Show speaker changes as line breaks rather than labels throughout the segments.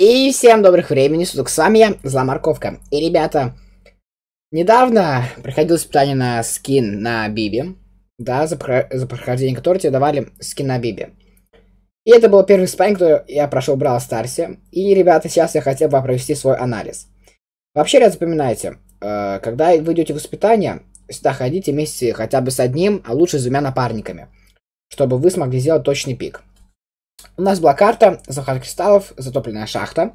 И всем добрых времени суток, с вами я, Зломорковка. И, ребята, недавно проходил испытание на скин на Биби, да, за, про за прохождение которого тебе давали скин на Биби. И это был первый испытание, который я прошел в Брал Старсе. И, ребята, сейчас я хотел бы провести свой анализ. Вообще, ребят, запоминайте, э, когда вы идете в испытание, всегда ходите вместе хотя бы с одним, а лучше с двумя напарниками, чтобы вы смогли сделать точный пик. У нас была карта, захват кристаллов, затопленная шахта.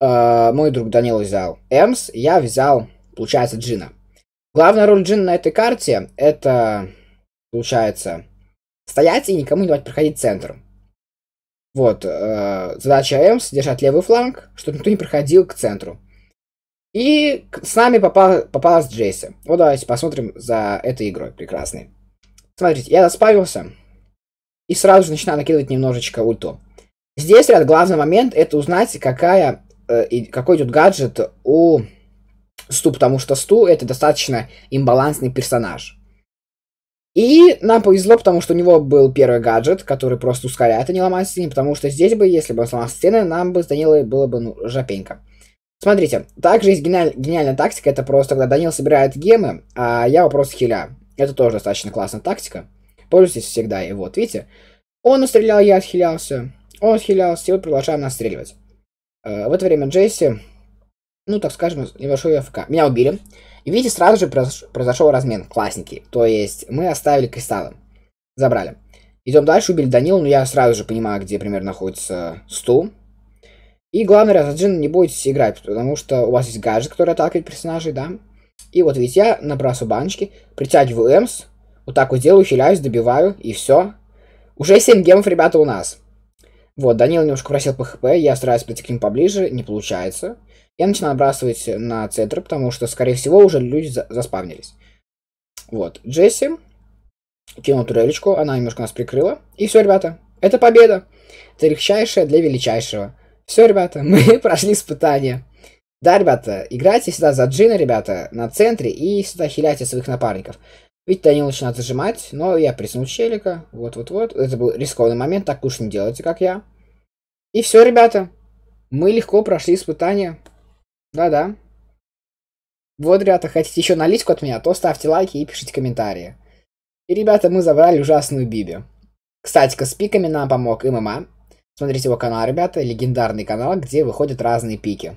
Э, мой друг Данил взял Эмс, я взял, получается, Джина. Главная роль Джина на этой карте это, получается, стоять и никому не давать проходить центр. Вот, э, задача Эмс держать левый фланг, чтобы никто не проходил к центру. И с нами попал, попалась Джесси. Вот давайте посмотрим за этой игрой прекрасной. Смотрите, я заспавился и сразу же начинаю накидывать немножечко ульту. Здесь, ребят, главный момент это узнать, какая, э, и какой идет гаджет у Сту, потому что Сту это достаточно имбалансный персонаж. И нам повезло, потому что у него был первый гаджет, который просто ускоряет и а не ломает стены, потому что здесь бы, если бы он сломал стены, нам бы с Данилой было бы ну, жопенько. Смотрите, также есть гениаль... гениальная тактика, это просто когда Данил собирает гемы, а я его просто хиля. Это тоже достаточно классная тактика. Пользуйтесь всегда. И вот, видите, он стрелял, я отхилялся. Он отхилялся, и вот продолжаем настреливать Э, в это время Джесси, ну, так скажем, небольшой АФК. Меня убили. И видите, сразу же произош... произошел размен. Классники. То есть мы оставили кристаллы. Забрали. Идем дальше, убили Данил, но я сразу же понимаю, где примерно находится стул. И главный раз Джин не бойтесь играть, потому что у вас есть гаджет, который атакует персонажей, да? И вот видите, я набрасываю баночки, притягиваю Эмс, вот так вот делаю, хиляюсь, добиваю, и все. Уже 7 гемов, ребята, у нас. Вот, Данил немножко просил по хп, я стараюсь прийти к ним поближе, не получается. Я начинаю набрасывать на центр, потому что, скорее всего, уже люди за заспавнились. Вот, Джесси кинул турелечку, она немножко нас прикрыла. И все, ребята, это победа. Это легчайшая для величайшего. Все, ребята, мы прошли испытание. Да, ребята, играйте всегда за Джина, ребята, на центре и всегда хиляйте своих напарников. Ведь они начинают зажимать, но я приснул челика. Вот-вот-вот. Это был рискованный момент, так уж не делайте, как я. И все, ребята. Мы легко прошли испытание. Да-да. Вот, ребята, хотите еще наличку от меня, то ставьте лайки и пишите комментарии. И, ребята, мы забрали ужасную Биби. Кстати-ка, с пиками нам помог ММА. Смотрите его канал, ребята, легендарный канал, где выходят разные пики.